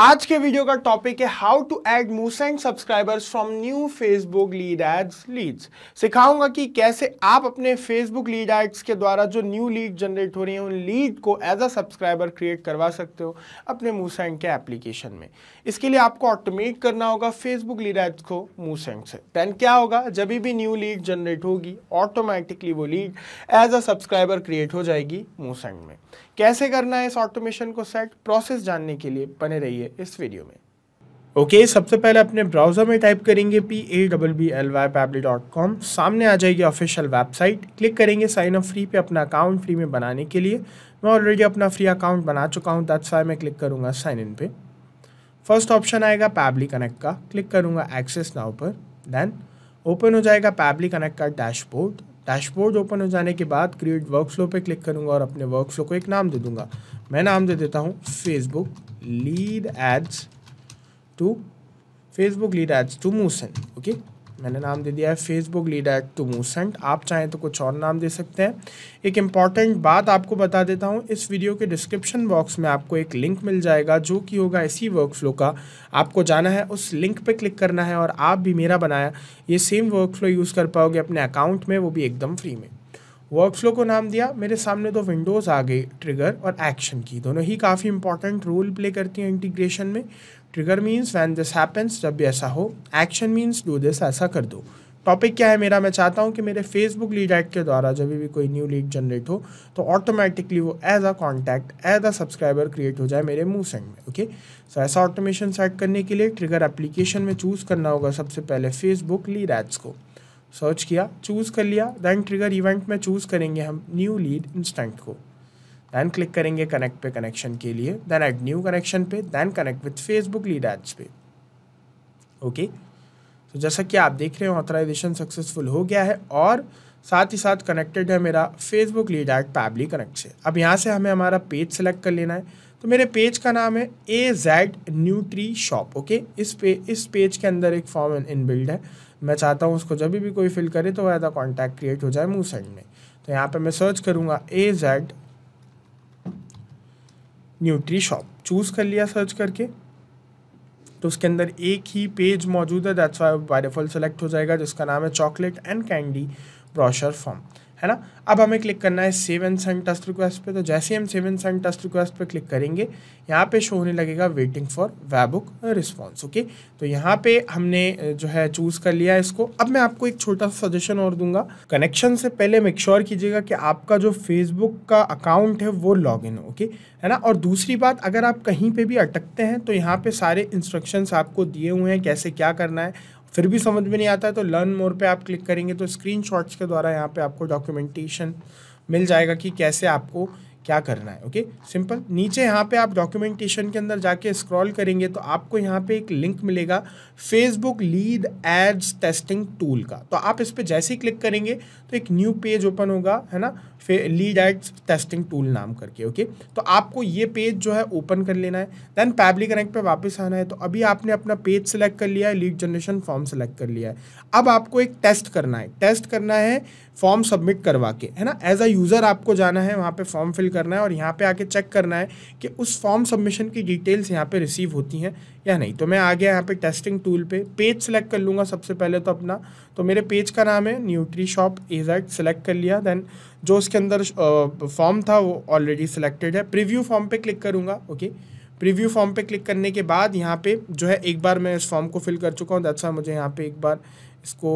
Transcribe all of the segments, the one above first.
आज के वीडियो का टॉपिक है how to add Moosend subscribers from new Facebook lead ads leads सिखाऊंगा कि कैसे आप अपने फेसबुक लीड एड्स के द्वारा जो न्यू लीड जनरेट हो रही है उन लीड को एज अ सब्सक्राइबर क्रिएट करवा सकते हो अपने मूसेंग के एप्लीकेशन में इसके लिए आपको ऑटोमेट करना होगा फेसबुक लीड एड्स को मूसेंग से देन क्या होगा जब भी न्यू लीड जनरेट होगी ऑटोमेटिकली वो lead as a subscriber create हो जाएगी मूसेंग में कैसे करना है इस ऑटोमेशन को सेट प्रोसेस जानने के लिए बने रहिए जानेंगे इस वीडियो में ओके okay, सबसे पहले अपने ब्राउज़र में टाइप करेंगे P A double B L Y Pabbly dot com सामने आ जाएगी ऑफिशियल वेबसाइट क्लिक करेंगे साइन अप फ्री पे अपना अकाउंट फ्री में बनाने के लिए मैं ऑलरेडी अपना फ्री अकाउंट बना चुका हूँ दैट्स वाई मैं क्लिक करूँगा साइन इन पे फर्स्ट ऑप्शन आएगा पैबली कनेक्ट का क्लिक करूँगा एक्सेस नाउ पर देन ओपन हो जाएगा पैबली कनेक्ट का डैशबोर्ड डैशबोर्ड ओपन हो जाने के बाद क्रिएट वर्क फ्लो पे क्लिक करूंगा और अपने वर्क फ्लो को एक नाम दे दूंगा मैं नाम दे देता हूँ Facebook lead ads to Facebook lead ads to Moosend okay मैंने नाम दे दिया है फेसबुक लीड एक्ट टू मूसेंट आप चाहें तो कुछ और नाम दे सकते हैं एक इम्पॉर्टेंट बात आपको बता देता हूँ इस वीडियो के डिस्क्रिप्शन बॉक्स में आपको एक लिंक मिल जाएगा जो कि होगा इसी वर्क फ्लो का आपको जाना है उस लिंक पर क्लिक करना है और आप भी मेरा बनाया ये सेम वर्क फ्लो यूज़ कर पाओगे अपने अकाउंट में वो भी एकदम फ्री में वर्कफ्लो को नाम दिया मेरे सामने दो विंडोज़ आ गई ट्रिगर और एक्शन की दोनों ही काफ़ी इंपॉर्टेंट रोल प्ले करती हैं इंटीग्रेशन में trigger means when this happens जब भी ऐसा हो एक्शन मीन्स डू दिस ऐसा कर दो टॉपिक क्या है मेरा मैं चाहता हूँ कि मेरे फेसबुक लीड एक्ट के द्वारा जब भी कोई न्यू लीड जनरेट हो तो ऑटोमेटिकली वो as a contact as a subscriber create हो जाए मेरे मूव सेंड में ओके सो ऐसा ऑटोमेशन सेट करने के लिए ट्रिगर एप्लीकेशन में चूज़ करना होगा सबसे पहले फेसबुक लीड एड्स को सर्च किया चूज़ कर लिया दैन ट्रिगर इवेंट में चूज़ करेंगे हम न्यू लीड इंस्टेंट को दैन क्लिक करेंगे कनेक्ट पे कनेक्शन के लिए दैन एड न्यू कनेक्शन पे then connect with Facebook lead ads पे ओके तो जैसा कि आप देख रहे हो ऑथराइजेशन सक्सेसफुल हो गया है और साथ ही साथ कनेक्टेड है मेरा Facebook lead ad Pabbly connect से अब यहाँ से हमें हमारा पेज सेलेक्ट कर लेना है तो मेरे पेज का नाम है A Z Nutri Shop okay इस पे इस पेज के अंदर एक फॉर्म इन बिल्ड है मैं चाहता हूँ उसको जब भी कोई फिल करे तो वह कॉन्टैक्ट क्रिएट हो जाए मूव सेंड में तो यहाँ पर मैं सर्च करूँगा A Z Nutri Shop choose कर लिया सर्च करके तो उसके अंदर एक ही पेज मौजूद है दैट्स वाई बायरफल सेलेक्ट हो जाएगा जिसका नाम है chocolate and candy brochure form है ना अब हमें क्लिक करना है सेवन सेंट टस्ट रिक्वेस्ट पे तो जैसे ही हम सेवन सेंट टस्ट रिक्वेस्ट पे क्लिक करेंगे यहाँ पे शो होने लगेगा waiting for webhook response okay तो यहाँ पे हमने जो है चूज़ कर लिया इसको अब मैं आपको एक छोटा सा सजेशन और दूंगा कनेक्शन से पहले मेक श्योर कीजिएगा कि आपका जो फेसबुक का अकाउंट है वो लॉग इन ओके है ना और दूसरी बात अगर आप कहीं पर भी अटकते हैं तो यहाँ पर सारे इंस्ट्रक्शन आपको दिए हुए हैं कैसे क्या करना है फिर भी समझ में नहीं आता है तो लर्न मोर पे आप क्लिक करेंगे तो स्क्रीनशॉट्स के द्वारा यहाँ पे आपको डॉक्यूमेंटेशन मिल जाएगा कि कैसे आपको क्या करना है ओके सिंपल नीचे यहाँ पे आप डॉक्यूमेंटेशन के अंदर जाके स्क्रॉल करेंगे तो आपको यहाँ पे एक लिंक मिलेगा Facebook lead ads testing tool का तो आप इस पर जैसे ही क्लिक करेंगे तो एक न्यू पेज ओपन होगा है ना लीड एड्स टेस्टिंग टूल नाम करके ओके तो आपको ये पेज जो है ओपन कर लेना है देन पैबली कनेक्ट पर वापस आना है तो अभी आपने अपना पेज सेलेक्ट कर लिया है लीड जनरेशन फॉर्म सेलेक्ट कर लिया है अब आपको एक टेस्ट करना है टेस्ट करना है फॉर्म सबमिट करवा के है ना एज अ यूज़र आपको जाना है वहाँ पे फॉर्म फिल करना है और यहाँ पे आके चेक करना है कि उस फॉर्म सबमिशन की डिटेल्स यहाँ पे रिसीव होती हैं या नहीं तो मैं आ गया यहाँ पे टेस्टिंग टूल पे पेज सेलेक्ट कर लूँगा सबसे पहले तो अपना तो मेरे पेज का नाम है न्यूट्री शॉप एजैक्ट सेलेक्ट कर लिया देन जो उसके अंदर फॉर्म था वो ऑलरेडी सिलेक्टेड है प्रिव्यू फॉर्म पर क्लिक करूँगा ओके प्रीव्यू फॉर्म पे क्लिक करने के बाद यहाँ पे जो है एक बार मैं इस फॉर्म को फिल कर चुका हूँ दैट्स मुझे यहाँ पे एक बार इसको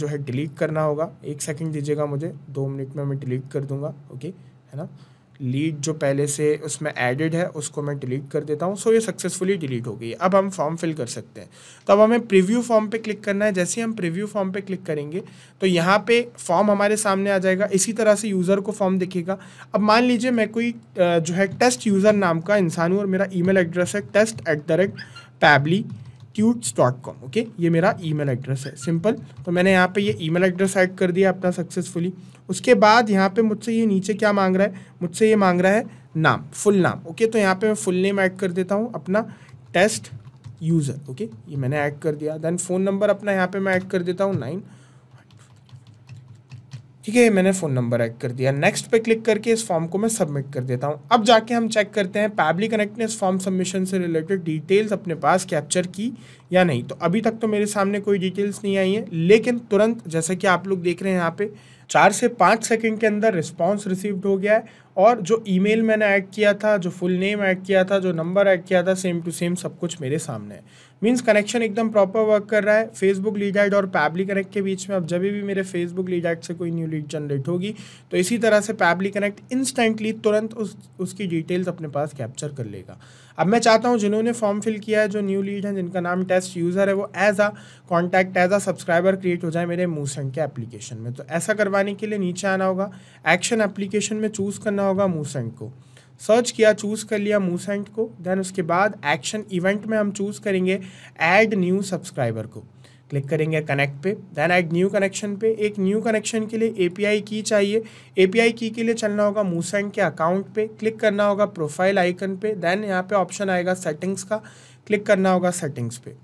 जो है डिलीट करना होगा एक सेकंड दीजिएगा मुझे दो मिनट में मैं डिलीट कर दूंगा ओके है ना लीड जो पहले से उसमें एडेड है उसको मैं डिलीट कर देता हूँ सो ये सक्सेसफुली डिलीट हो गई अब हम फॉर्म फिल कर सकते हैं तो अब हमें प्रीव्यू फॉर्म पे क्लिक करना है जैसे हम प्रीव्यू फॉर्म पे क्लिक करेंगे तो यहाँ पे फॉर्म हमारे सामने आ जाएगा इसी तरह से यूज़र को फॉर्म दिखेगा अब मान लीजिए मैं कोई जो है टेस्ट यूज़र नाम का इंसान हूँ और मेरा ई एड्रेस है test at the Pabbly tuts dot com okay ये मेरा ई मेल एड्रेस है सिंपल तो मैंने यहाँ पे ये मेल एड्रेस ऐड कर दिया अपना सक्सेसफुली उसके बाद यहाँ पे मुझसे ये नीचे क्या मांग रहा है मुझसे ये मांग रहा है नाम फुल नाम ओके तो यहाँ पे मैं फुल नेम ऐड कर देता हूँ अपना टेस्ट यूज़र ओके ये मैंने ऐड कर दिया देन फ़ोन नंबर अपना यहाँ पे मैं ऐड कर देता हूँ नाइन ठीक है मैंने फ़ोन नंबर ऐड कर दिया नेक्स्ट पे क्लिक करके इस फॉर्म को मैं सबमिट कर देता हूँ अब जाके हम चेक करते हैं पैबली कनेक्ट ने इस फॉर्म सबमिशन से रिलेटेड डिटेल्स अपने पास कैप्चर की या नहीं तो अभी तक तो मेरे सामने कोई डिटेल्स नहीं आई है लेकिन तुरंत जैसे कि आप लोग देख रहे हैं यहाँ पे चार से पाँच सेकेंड के अंदर रिस्पॉन्स रिसीव्ड हो गया है और जो ई मैंने ऐड किया था जो फुल नेम ऐड किया था जो नंबर ऐड किया था सेम टू सेम सब कुछ मेरे सामने है मीन्स कनेक्शन एकदम प्रॉपर वर्क कर रहा है फेसबुक लीड एड और पैबली कनेक्ट के बीच में अब जब भी मेरे फेसबुक लीड एड से कोई न्यू लीड जनरेट होगी तो इसी तरह से पैबली कनेक्ट इंस्टेंटली तुरंत उस उसकी डिटेल्स अपने पास कैप्चर कर लेगा अब मैं चाहता हूँ जिन्होंने फॉर्म फिल किया है जो न्यू लीड हैं जिनका नाम टेस्ट यूज़र है वो as a contact as a subscriber create हो जाए मेरे मूसेंट के एप्लीकेशन में तो ऐसा करवाने के लिए नीचे आना होगा एक्शन एप्लीकेशन में चूज़ करना होगा मूसेंट को सर्च किया चूज़ कर लिया मूसेंट को देन उसके बाद एक्शन इवेंट में हम चूज़ करेंगे ऐड न्यू सब्सक्राइबर को क्लिक करेंगे कनेक्ट पे देन ऐड न्यू कनेक्शन पे एक न्यू कनेक्शन के लिए एपीआई की चाहिए एपीआई की के लिए चलना होगा मूसेंट के अकाउंट पे क्लिक करना होगा प्रोफाइल आइकन पे देन यहाँ पे ऑप्शन आएगा सेटिंग्स का क्लिक करना होगा सेटिंग्स पे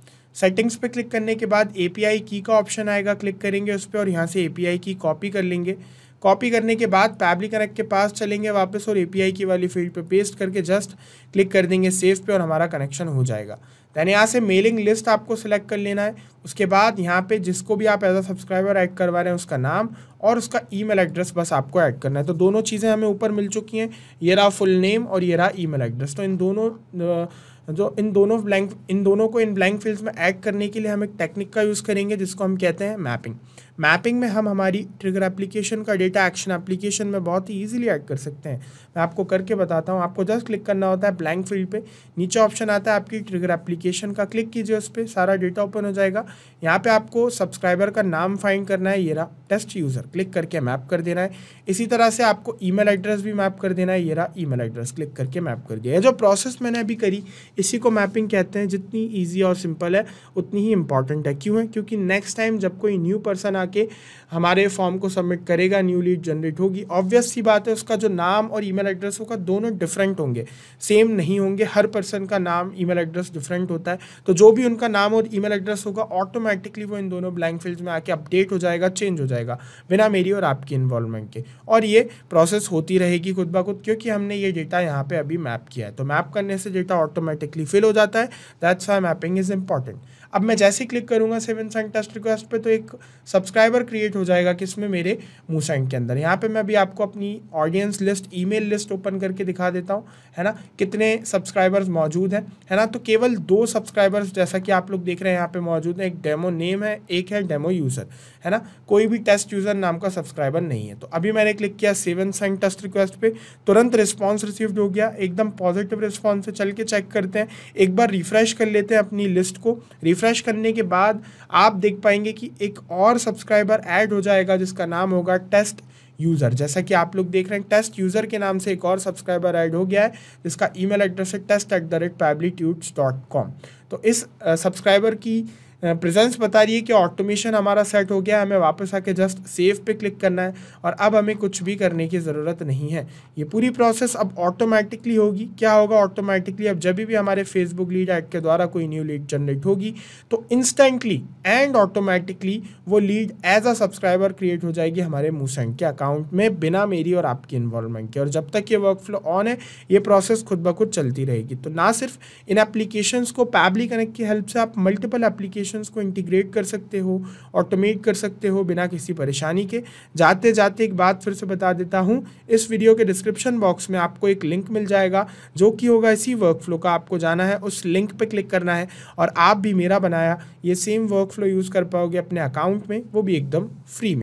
सेटिंग्स पे क्लिक करने के बाद एपीआई की का ऑप्शन आएगा क्लिक करेंगे उस पर और यहाँ से एपीआई की कॉपी कर लेंगे कॉपी करने के बाद पैबली कनेक्ट के पास चलेंगे वापस और एपीआई की वाली फील्ड पे पेस्ट करके जस्ट क्लिक कर देंगे सेव पे और हमारा कनेक्शन हो जाएगा दैन यहाँ से मेलिंग लिस्ट आपको सिलेक्ट कर लेना है उसके बाद यहाँ पे जिसको भी आप एज अ सब्सक्राइबर ऐड करवा रहे हैं उसका नाम और उसका ईमेल एड्रेस बस आपको ऐड करना है तो दोनों चीज़ें हमें ऊपर मिल चुकी हैं ये रहा फुल नेम और ये रहा ईमेल एड्रेस तो इन दोनों जो इन दोनों ब्लैंक इन दोनों को इन ब्लैंक फील्ड्स में ऐड करने के लिए हम एक टेक्निक का यूज़ करेंगे जिसको हम कहते हैं मैपिंग मैपिंग में हम हमारी ट्रिगर एप्लीकेशन का डेटा एक्शन एप्लीकेशन में बहुत ही ईजिली ऐड कर सकते हैं मैं आपको करके बताता हूँ आपको जस्ट क्लिक करना होता है ब्लैंक फील्ड पे नीचे ऑप्शन आता है आपकी ट्रिगर एप्लीकेशन का क्लिक कीजिए उस पर सारा डेटा ओपन हो जाएगा यहाँ पर आपको सब्सक्राइबर का नाम फाइंड करना है ये रहा टेस्ट यूज़र क्लिक करके मैप कर देना है इसी तरह से आपको ई एड्रेस भी मैप कर देना है ये रहा ईमेल एड्रेस क्लिक करके मैप कर दिया जो प्रोसेस मैंने अभी करी इसी को मैपिंग कहते हैं जितनी ईजी और सिंपल है उतनी ही इंपॉर्टेंट है क्यों है क्योंकि नेक्स्ट टाइम जब कोई न्यू पर्सन आ आके हमारे फॉर्म को सबमिट करेगा न्यू लीड जनरेट होगी ऑब्वियस सी बात है उसका जो नाम और ईमेल एड्रेस होगा दोनों डिफरेंट होंगे सेम नहीं होंगे हर पर्सन का नाम ईमेल एड्रेस डिफरेंट होता है तो जो भी उनका नाम और ईमेल एड्रेस होगा ऑटोमेटिकली वो इन दोनों ब्लैंक फील्ड में आके अपडेट हो जाएगा चेंज हो जाएगा बिना मेरी और आपकी इन्वॉल्वमेंट के और ये प्रोसेस होती रहेगी खुद ब खुद क्योंकि हमने ये डेटा यहाँ पर अभी मैप किया है तो मैप करने से डेटा ऑटोमेटिकली फिल हो जाता है that's why mapping is important अब मैं जैसे क्लिक करूंगा सेवन साइन टेस्ट रिक्वेस्ट पे तो एक सब सब्सक्राइबर क्रिएट हो जाएगा किस में मेरे मूसैंग के अंदर यहाँ पे मैं अभी आपको अपनी audience list email list open करके दिखा देता हूँ है ना कितने सब्सक्राइबर्स मौजूद हैं है ना तो केवल दो सब्सक्राइबर्स जैसा कि आप लोग देख रहे हैं यहाँ पे मौजूद हैं एक डेमो नेम है एक है डेमो यूज़र है ना कोई भी टेस्ट यूज़र नाम का सब्सक्राइबर नहीं है तो अभी मैंने क्लिक किया सेवन साइन टेस्ट रिक्वेस्ट पे तुरंत रिस्पॉन्स रिसीव्ड हो गया एकदम पॉजिटिव रिस्पॉन्स है चल के चेक करते हैं एक बार रिफ्रेश कर लेते हैं अपनी लिस्ट को रिफ्रेश करने के बाद आप देख पाएंगे कि एक और सब्स सब्सक्राइबर ऐड हो जाएगा जिसका नाम होगा टेस्ट यूज़र जैसा कि आप लोग देख रहे हैं टेस्ट यूज़र के नाम से एक और सब्सक्राइबर ऐड हो गया है जिसका ईमेल एड्रेस है test at the rate dot com तो इस सब्सक्राइबर की प्रेजेंस बता रही है कि ऑटोमेशन हमारा सेट हो गया हमें वापस आके जस्ट सेव पे क्लिक करना है और अब हमें कुछ भी करने की ज़रूरत नहीं है ये पूरी प्रोसेस अब ऑटोमेटिकली होगी क्या होगा ऑटोमेटिकली अब जब भी हमारे फेसबुक लीड एड के द्वारा कोई न्यू लीड जनरेट होगी तो इंस्टेंटली एंड ऑटोमेटिकली वो lead as a subscriber create हो जाएगी हमारे मूसेंट के अकाउंट में बिना मेरी और आपकी इन्वॉल्वमेंट के और जब तक ये वर्क फ्लो ऑन है ये प्रोसेस खुद ब खुद चलती रहेगी तो ना सिर्फ इन एप्लीकेशन को पैबली कनेक्ट की हेल्प से आप मल्टीपल एप्लीकेशन ऑपरेशंस को इंटीग्रेट कर सकते हो ऑटोमेट कर सकते हो बिना किसी परेशानी के जाते जाते एक बात फिर से बता देता हूँ इस वीडियो के डिस्क्रिप्शन बॉक्स में आपको एक लिंक मिल जाएगा जो कि होगा इसी वर्कफ्लो का आपको जाना है उस लिंक पर क्लिक करना है और आप भी मेरा बनाया ये सेम वर्कफ्लो यूज़ कर पाओगे अपने अकाउंट में वो भी एकदम फ्री में